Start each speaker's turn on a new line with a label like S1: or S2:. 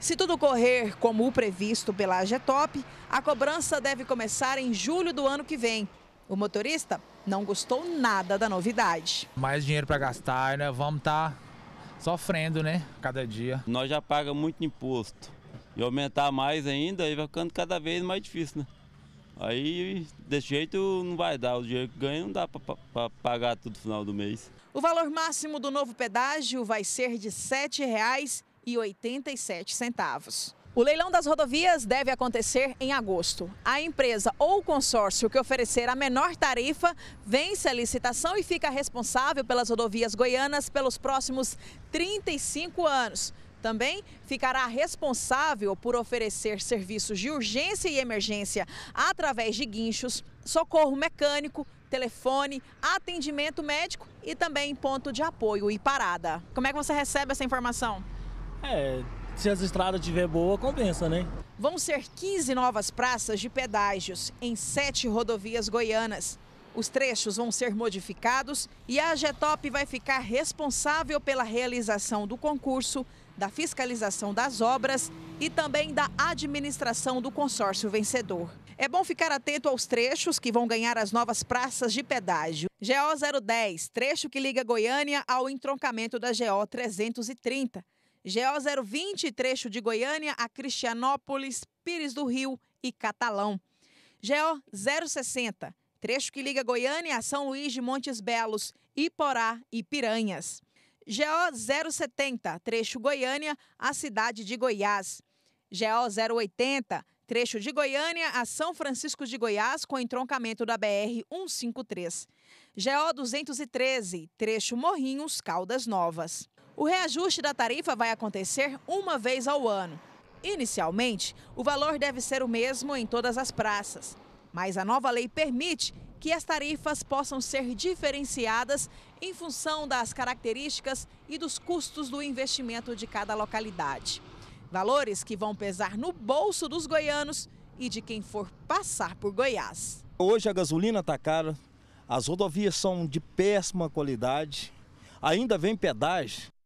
S1: Se tudo correr como o previsto pela AGETOP, a cobrança deve começar em julho do ano que vem. O motorista não gostou nada da novidade. Mais dinheiro para gastar, né? Vamos estar tá sofrendo, né? Cada dia. Nós já pagamos muito imposto. E aumentar mais ainda, aí vai ficando cada vez mais difícil, né? Aí, desse jeito, não vai dar. O dinheiro que ganha não dá para pagar tudo no final do mês. O valor máximo do novo pedágio vai ser de R$ 7,00 e centavos. O leilão das rodovias deve acontecer em agosto. A empresa ou consórcio que oferecer a menor tarifa vence a licitação e fica responsável pelas rodovias goianas pelos próximos 35 anos. Também ficará responsável por oferecer serviços de urgência e emergência através de guinchos, socorro mecânico, telefone, atendimento médico e também ponto de apoio e parada. Como é que você recebe essa informação? É, se as estradas tiver boa, compensa, né? Vão ser 15 novas praças de pedágios em sete rodovias goianas. Os trechos vão ser modificados e a AGETOP vai ficar responsável pela realização do concurso, da fiscalização das obras e também da administração do consórcio vencedor. É bom ficar atento aos trechos que vão ganhar as novas praças de pedágio. GO 010, trecho que liga Goiânia ao entroncamento da GO 330. GO 020, trecho de Goiânia a Cristianópolis, Pires do Rio e Catalão. GO 060, trecho que liga Goiânia a São Luís de Montes Belos, Iporá e Piranhas. GO 070, trecho Goiânia à cidade de Goiás. GO 080, trecho de Goiânia a São Francisco de Goiás com entroncamento da BR 153. GO 213, trecho Morrinhos Caldas Novas. O reajuste da tarifa vai acontecer uma vez ao ano. Inicialmente, o valor deve ser o mesmo em todas as praças, mas a nova lei permite que as tarifas possam ser diferenciadas em função das características e dos custos do investimento de cada localidade. Valores que vão pesar no bolso dos goianos e de quem for passar por Goiás. Hoje a gasolina está cara, as rodovias são de péssima qualidade, ainda vem pedágio.